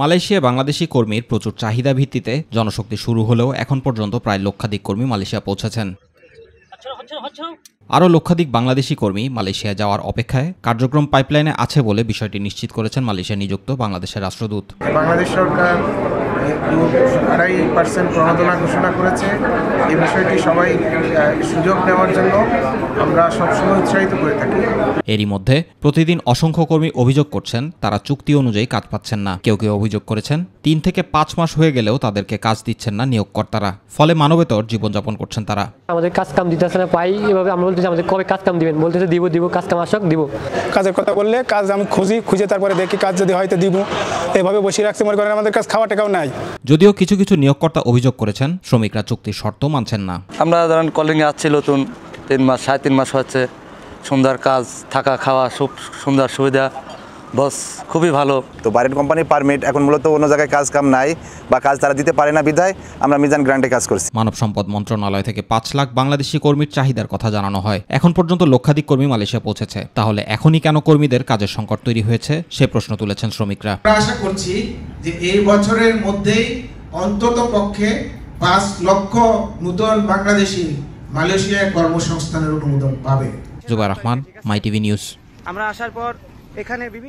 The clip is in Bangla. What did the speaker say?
মালয়েশিয়া বাংলাদেশি কর্মীর প্রচুর চাহিদা ভিত্তিতে জনশক্তি শুরু হলেও এখন পর্যন্ত প্রায় লক্ষাধিক কর্মী মালয়েশিয়া পৌঁছেছেন আরও লক্ষাধিক বাংলাদেশি কর্মী মালয়েশিয়া যাওয়ার অপেক্ষায় কার্যক্রম পাইপলাইনে আছে বলে বিষয়টি নিশ্চিত করেছেন মালয়েশিয়া নিযুক্ত বাংলাদেশের রাষ্ট্রদূত বাংলাদেশ সরকার আড়াই পার্সেন্ট প্রণোদনা ঘোষণা করেছে এই বিষয়টি সবাই সুযোগ নেওয়ার জন্য আমরা সবসময় উৎসাহিত করে থাকি এরই মধ্যে প্রতিদিন অসংখ্য কর্মী অভিযোগ করছেন তারা চুক্তি অনুযায়ী কাজ পাচ্ছেন না কেউ কেউ অভিযোগ করেছেন তিন থেকে পাঁচ মাস হয়ে গেলেও তাদেরকে কাজ দিচ্ছেন না নিয়োগকর্তারা ফলে মানবেতর জীবনযাপন করছেন তারা আমাদের কাজ কাম দিতেছে না পাই এভাবে আমরা বলতেছি আমাদের কবে কাজ কাম দিবেন বলতেছে দিব দিব কাজ কাম আসক দিব কাজের কথা বললে কাজ আমি খুঁজি খুঁজে তারপরে দেখি কাজ যদি হয় তো দিব এভাবে বসিয়ে রাখছে মনে করেন আমাদের কাজ খাওয়া টাকাও নাই যদিও কিছু কিছু নিয়োগকর্তা অভিযোগ করেছেন শ্রমিকরা চুক্তির শর্ত মানছেন না আমরা ধরেন কলিং আসছি নতুন তিন মাস সাড়ে তিন মাস হচ্ছে সুন্দর কাজ থাকা খাওয়া সব সুন্দর সুবিধা বস খুবই ভালো তো বাইরের কোম্পানির পারমিট এখন মূলত অন্য জায়গায় কাজ কাম নাই বা কাজ তারা দিতে পারে না বিধায় আমরা মিজান গ্রান্টে কাজ করছি মানব সম্পদ মন্ত্রণালয় থেকে পাঁচ লাখ বাংলাদেশি কর্মীর চাহিদার কথা জানানো হয় এখন পর্যন্ত লক্ষাধিক কর্মী মালয়েশিয়া পৌঁছেছে তাহলে এখনই কেন কর্মীদের কাজের সংকট তৈরি হয়েছে সে প্রশ্ন তুলেছেন শ্রমিকরা আমরা আশা করছি যে এই বছরের মধ্যেই অন্তত পক্ষে পাঁচ লক্ষ নতুন বাংলাদেশি মালয়েশিয়ায় কর্মসংস্থানের অনুমোদন পাবে Zubair Rahman my TV news আমরা আসার পর এখানে